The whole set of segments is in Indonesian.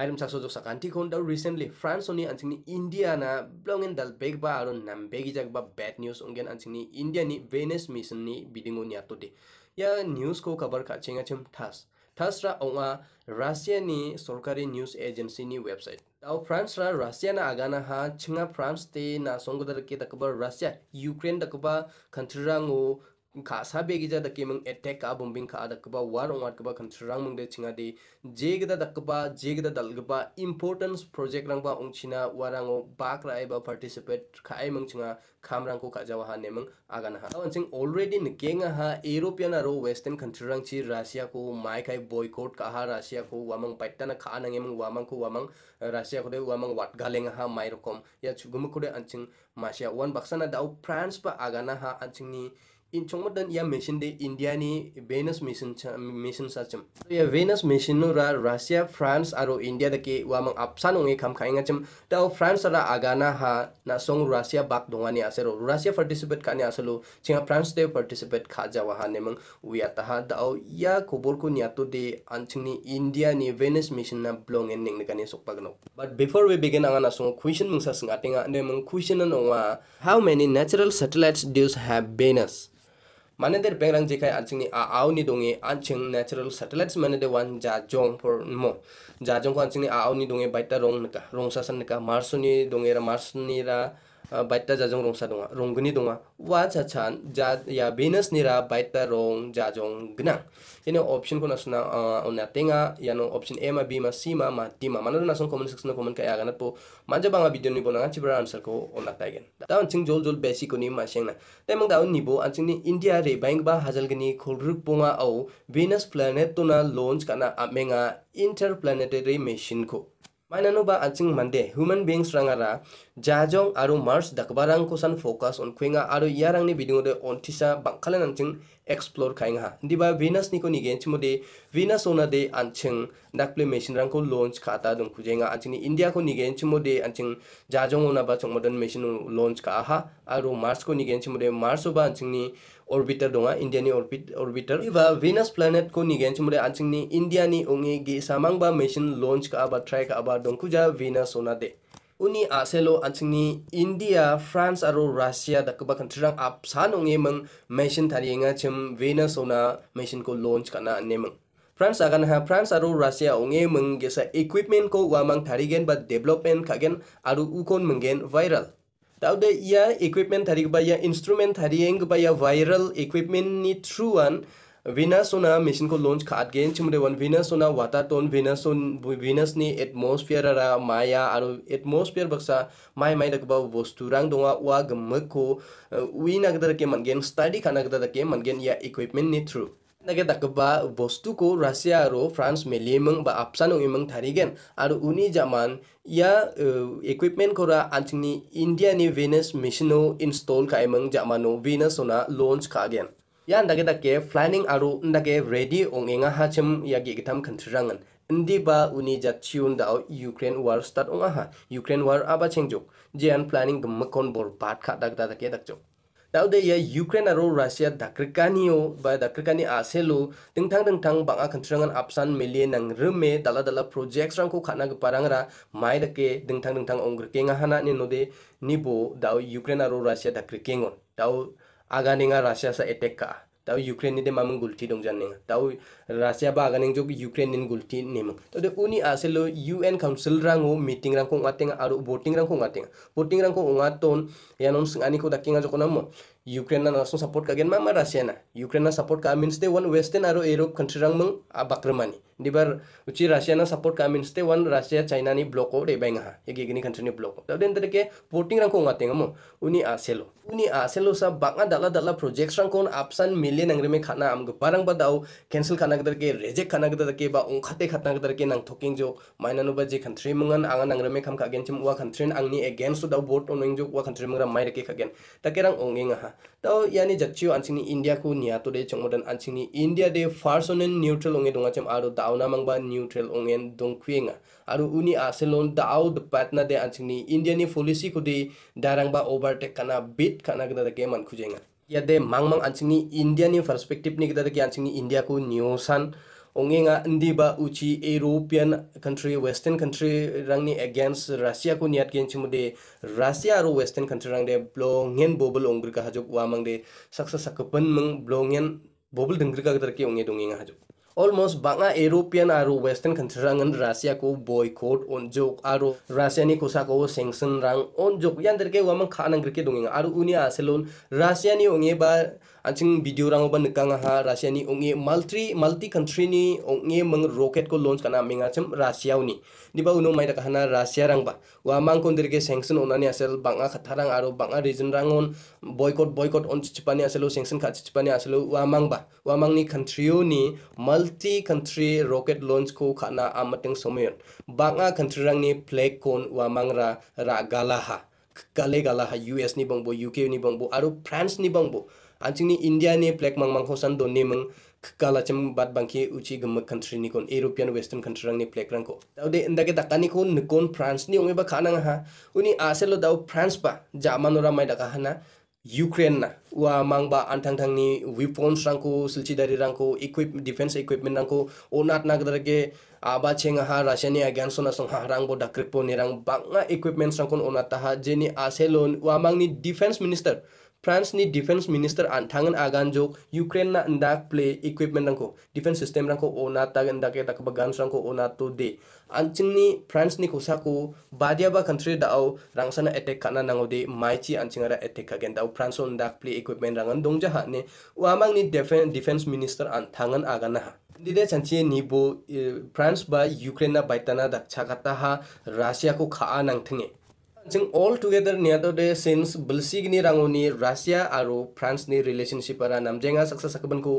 hari ini saya sudah sakan di kondo recently France ini anjing ini India na belongin dal beg ba atau nam begi jag bad news ungen anjing ini India ni Venus mission ni bidingu niat ya tuh ya news ko kabar kacengnya cum tas tas ra onga Rusia ni sorkari news agency ni website tau France ra Rusia na agana ha cengah France te na songgudar kita kabar Rusia Ukraine da kabar rango. खा साबे गिजा दके मंग एटेक का बम्बिंग खा दकबा वार वाट कबा कंसरांग मंग दे छिंगा दे जेगदा दकबा जेगदा दलगबा इंपोर्टेंस प्रोजेक्ट रंग उंगछिना वारांगो बाक राय बा पार्टिसिपेट खाय मंग छिंगा खाम रंग को खाजा वहा ने मंग आगान हा वंचिंग ऑलरेडी नकेंग हा यूरोपियन आरो वेस्टर्न कंट्री रंग छि रशिया को माय खाय बॉयकॉट का हा रशिया को वामंग पाइताना खा नंगे मंग वामंग को वामंग रशिया को दे वामंग वाट गालेंग हा माय रकम या छुगुम को दे अनचिंग मासिया वन बक्साना दाउ फ्रांस पा आगाना हा अनचिंग नि इन चोम या मिशन दे इंडिया ने वेनस मिशन मिशन सचम तो या वेनस मिशन रा रशिया फ्रांस आरो इंडिया दके वाम अपसा नोंगे खम खाइंग चम तो फ्रांस रा आगाना हा ना सोंग रशिया बाक दोंगानी आसेरो रशिया पार्टिसिपेट खानी आसलो छिंगा फ्रांस दे पार्टिसिपेट खा जावा हा नेम उया ताहा दाउ या खबर को नियातो दे अनछिंगनी इंडिया ने वेनस मिशन ना ब्लोंग एन नेंगने कने सोक पागनो बट बिफोर वी बिगिन आंगाना सोंग क्वेश्चन मुसा सिंगा टेंगा नेम क्वेश्चन नोवा how many natural satellites does have Venus manede pengrang j i k a i anching ni a au ni dongi anching natural satellites manede wan ja jong for mo ja jong ko anching ni a au ni dongi baita rong nika rong sasan nika mars u ni d o n g e ra mars ni ra baita jajong rongsa donga ronggni donga wa cha chan ja ya venus nira baita rong jajong gnang yani option ko nasuna unna tenga yano option a ma b ma c ma ma d ma manado nasun comment section comment ka yaganat po manja banga video ni bonanga chibra answer ko unna taigen ta ching jol jol basic ko ni ma sheng na ta mang da ni bo anching ni india re bank ba hajal gni kholruk ponga au venus planet to na launch kana amenga interplanetary mission ko মাইনানোবা আনচিং মানদে human beings রঙারা জাজং আর Mars দাকবারং কোসান focus অনখুইঙা আর ইয়ারংনি বিদিংদে অনঠিসা বাঙ্কালে আনচিং এক্সপ্লোর খাইঙা দিবা ভিনাস নিকো নিগেঞ্চিমদে ভিনাস ওনাদে আনচিং ডাকপ্লে মেশিন রঙ লঞ্চ খাতা দং খুজেঙা আনচিং ইন্ডিয়া কো নিগেঞ্চিমদে আনচিং জাজং ওনাবা চংমদন মেশিন লঞ্চ খাহা আর মার্স কো নিগেঞ্চিমদে মার্স ওবা আনচিং নি orbiter donga india ni orbit orbiter eba venus planet ko nigen chumre anching ni india ni ongi ge samang ba mission launch ka ba try ka ba dongku ja venus ona de uni aselo anching ni india france aro russia da kba kantrang ap san ongi mang mission tharienga chum venus ona mission ko launch kana nemang France akan ha France aru Russia onge menggesa equipment ko wamang tarigen ba development kagen aru ukon menggen viral. Taude ia equipment hari ba ia instrument hari eng ba ia viral equipment ni true an Venus ona machine ko launch khat gen chimre wan Venus ona water tone Venus on Venus ni atmosphere ra maya aru atmosphere baksa mai mai dakba bostu rang donga wa gamak ko wi nagdar ke mangen study khanagdar ke mangen ya equipment ni through Nagatakba bostu ko Russia ro France meli meng ba apsanu imeng tarigen aru uni zaman ya equipment kora antini India ni Venus missiono install ka imeng zamanu Venus ona launch ka agen. Ya nagatakke flying aru nagatake ready ong enga hacem ya gigitam kentrangan. Ndi ba uni jatiyun dao Ukraine war start ong aha Ukraine war aba chengjo. Jian planning gemekon bor part ka dagatake dakjo. Tahu de ya Ukraine aro Russia dakrekaniyo ba dakrekani aselo dengtang dengtang banga kentrangan apsan million nang reme dala dala projects rangko khana ge parangara mai dake dengtang dengtang ongrkenga hana ni node nibo dau Ukraine aro Russia dakrekengon Tahu aga ninga Russia sa attack tau Ukraine ni de mamang gulti dong jan tau Russia ba ganeng jok Ukraine nin gulti nemang to de uni aselo UN Council rang o meeting rang ko ngateng aru voting rang ko ngateng voting rang ko ngaton yanom singani ko dakinga jok namo Ukraine na support kagen mama Russia na Ukraine na support ka means de one western aru Europe country rang mang abakramani ah, दिबार उची रासियाना सपोर्ट का मीनस ते वन Russia China नि block ओडे बेंगा हा एगे गनि कंट्री नि ब्लॉक तब देन तरके वोटिंग रंग को गाते गमो उनी आसेलो उनी आसेलो सब बांगा दला दला प्रोजेक्ट्स रंग को ऑप्शन मिले नंगरे में खाना हम गपारंग बताओ कैंसिल खाना कदर के रिजेक्ट खाना कदर के बा उनखाते खाना कदर के नंग थोकिंग जो माइना नुबा जे कंट्री मंगन आंगा नंगरे में खम का गेंचम वा कंट्री न अंगनी अगेंस्ट द वोट ओनिंग जो वा कंट्री मंगरा माइरे के खगेन तके रंग ओंगेंगा हा तो यानी जच्चियो अनसिनी इंडिया को नियातो दे चमोदन अनसिनी इंडिया दे फार्सोनन न्यूट्रल ओंगे दोंगा चम आरो दा namang ba neutral ongen kwinga aru uni aselon da de patna de India ni policy ko de ba overtake kana bit kana gada de man khujenga ya mang mangmang india ni perspective ni gda ke ni india ko neosan ongenga ba uchi european country western country rangni against russia ko niat gen chimude russia aru western country rang de blongen bobol ongri ka hajuk wamangde saksa sakapan mang blongen bobol dengri kagak gadar ki dong dongenga hajuk almost banga european aru western country rangan ko boycott onjok aru Rusia ni kosa ko sanction rang onjok yan derke waman khanang ke dongeng aru uni aselon Rusia ni onge ba anching video rang ba nikanga ha Rusia ni onge multi multi country ni onge mang rocket ko launch kana menga Rusia russia uni bawah uno mai dakana Rusia rang ba waman kon terkait sanction onani asel banga khatharang aru banga region on boycott boycott on chichpani aselo sanction kha chichpani aselo waman ba waman ni country ni multi country rocket launch ko khana amating somoyon banga country rang ni flag kon wa mangra ra galaha gale galaha US ni bangbo UK ni bangbo aru France ni bangbo anching ni India ni flag mang mang hosan don ni mang kala chem bat bangki uchi gam country ni kon european western country rang ni flag rang ko daw de inda ke dakani ko nikon france ni onge ba khana ha uni aselo daw france pa jamanora mai dakahana Ukraine na wa ba antang tang ni weapons rangko silchi dari rangko equip defense equipment rangko onat nak darage aba chenga ha russia ni against na song ha rang bo dakrik po ni rang equipment rangko onat ta ha jeni aselon wa mang ni defense minister France ni defense minister an tangan agan jok Ukraine na ndak play equipment rangko defense system rangko ona tag ndak ke tak guns rangko ona to de anching ni France ni kosa ko badia ba country da au rangsa na attack kana nango de mai chi anching ara attack agen da France on ndak play equipment rangan dong ja ha ne wa mang ni defense defense minister an tangan agan na Dide chanchi ni bo eh, France ba Ukraine na baitana dak chakata ha Russia ko kha nang thenge जों all together नियादे since बुलसिगनि राङोनि Russia आरो France फ्रान्सनि रिलेशनशिपफोरा नामजेङा साक्सा साखबनखौ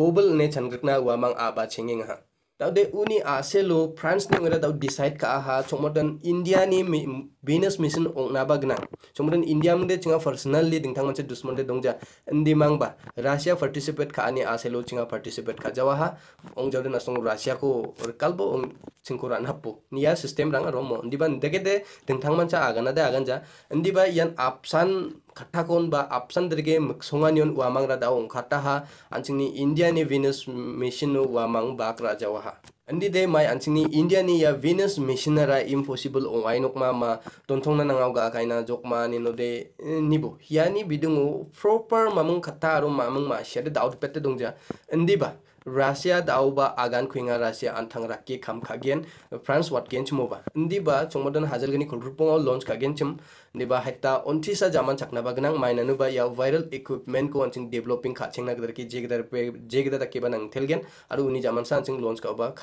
बोबल ने सानग्रिकना वामां आबा छेङेङहा tau de uni aselo france ni ngada tau decide ka aha chongmodan india ni Venus mission ongna ba gna chongmodan india mde chinga personally thang manche dusmon de dongja ndi mangba russia participate ka ani aselo chinga participate ka jawa ha ong jawde nasong russia ko kalbo ong chingko ran hapo niya system ranga romo ndi ban dege de thang mancha agana de aganja ndi ba yan apsan kata kon ba option derge mksonga nyon uamang rada ong kata ni India ni Venus mission mang bak raja waha. Andi de mai anching ni India ni ya Venus mission ra impossible ong ay nok ma ma tontong na nangaw ga kaina jok ma ni no de eh, ni bo. Hiya ni bidung proper mamang kata aro mamang ma share de doubt pete dong Andi ba. Rusia, dauba agan kuinga Rusia antang rakki kam kagen France wat gen chmoba ndi ba chongmodan hazal gani khulrupong launch kagen chim ndi ba hatta onti sa jaman chakna ba genang maina nuba ba ya viral equipment ko anting developing kha chengna gdar ki jegdar pe jegda ta kiba nang thelgen aru uni jaman sa anting launch ka ba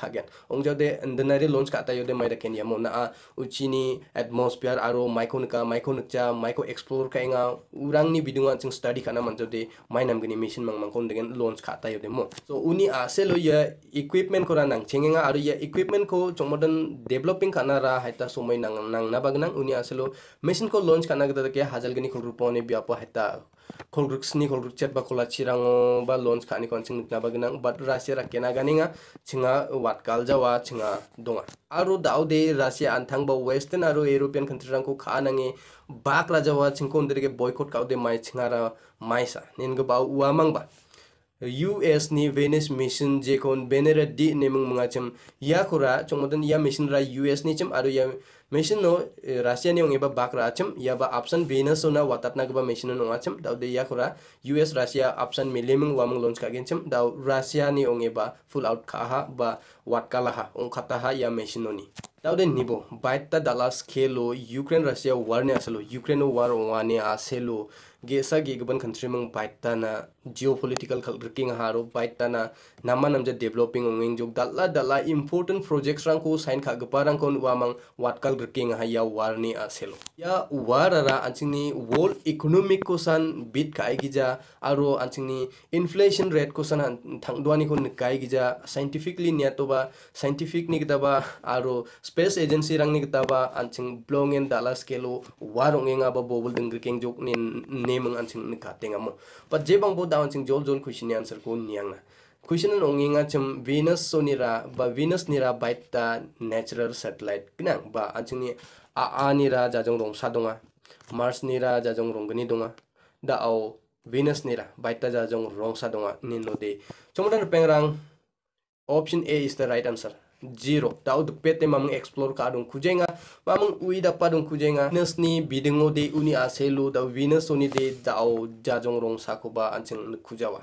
Ong ongjo de ndanari launch ka ta yode maira ken yamo na a uchini atmosphere aru maiko micronica micro explore ka inga urang ni bidunga study kana manjo de mainam gani mission mang mang kon dengan launch ka ta yode mo so uni सेलो ये इक्विपमेंट को नंग छेंगेगा और ये इक्विपमेंट को चौमोडन डेवलपिंग करना रहा है ता समय नंग नंग ना बगना उन्हें आसलो मशीन को लॉन्च करना के तो क्या हजार गनी खोल रुपों ने बिया पो है ता खोल रुक्स नी खोल रुक्चर बा खोला चिरांगो बा लॉन्च करने कौन सी ना बगना बट राशि रखे ना गनेगा छिंगा वाट काल जावा छिंगा दोगा आरो दाउ दे राशिया अंथांग बा वेस्टर्न आरो यूरोपियन कंट्री रंग को खा नंगे बाक राजा वा छिंगो उन्दर के बॉयकॉट काउ दे माइ छिंगारा माइसा निन्गो बाउ उआ बा US ni Venice mission je kon benera di nemung mga chum ya kura chongmodan ya mission ra US ni chum aru ya mission no Russia ni ongeba bakra chum ya ba option Venus na watatna ba mission no chum daw de ya kura US Russia option mi lemung wamung launch ka gen chum daw Russia ni ongeba full out kha ha ba wat kala ha ong khata ha ya mission no ni তাহলে নিব বাইটটা ডালাস খেলো Ukraine Russia war নিয়ে আসলো Ukraine war ওয়ানে আসেলো gesa sa ge gaban country mang paita na geopolitical king haro paita na nama namja developing ngeng jog dalla dalla important projects rang ko sign kha gapa rang kon wa mang watkal king ha ya war ni aselo ya war ra ni world economic ko san bit kai gi ja aro anchini inflation rate ko san thangdwani ko kai gi ja scientifically nia to ba scientific ni kita ba aro space agency rang ni kita ba anching blong en skelo scale war ngeng aba bobol dengri king jog ni nei mung an ching ne ka teng amo but je bang bo down ching jol jol question answer ko niang na question an ong inga chim venus so ni ra ba venus ni ra bait ta natural satellite kina ba an ching ni a a ni ra ja jong rong sa dunga mars ni ra ja jong rong gani dunga da ao venus ni ra bait ta ja jong rong sa dunga ni no de chomdan pengrang option a is the right answer zero tau de pete mamang explore ka dong kujenga mamang ui dapa dong kujenga nes ni bidengo de uni aselu. da winas oni de dao jajong rong sakoba anjing kujawa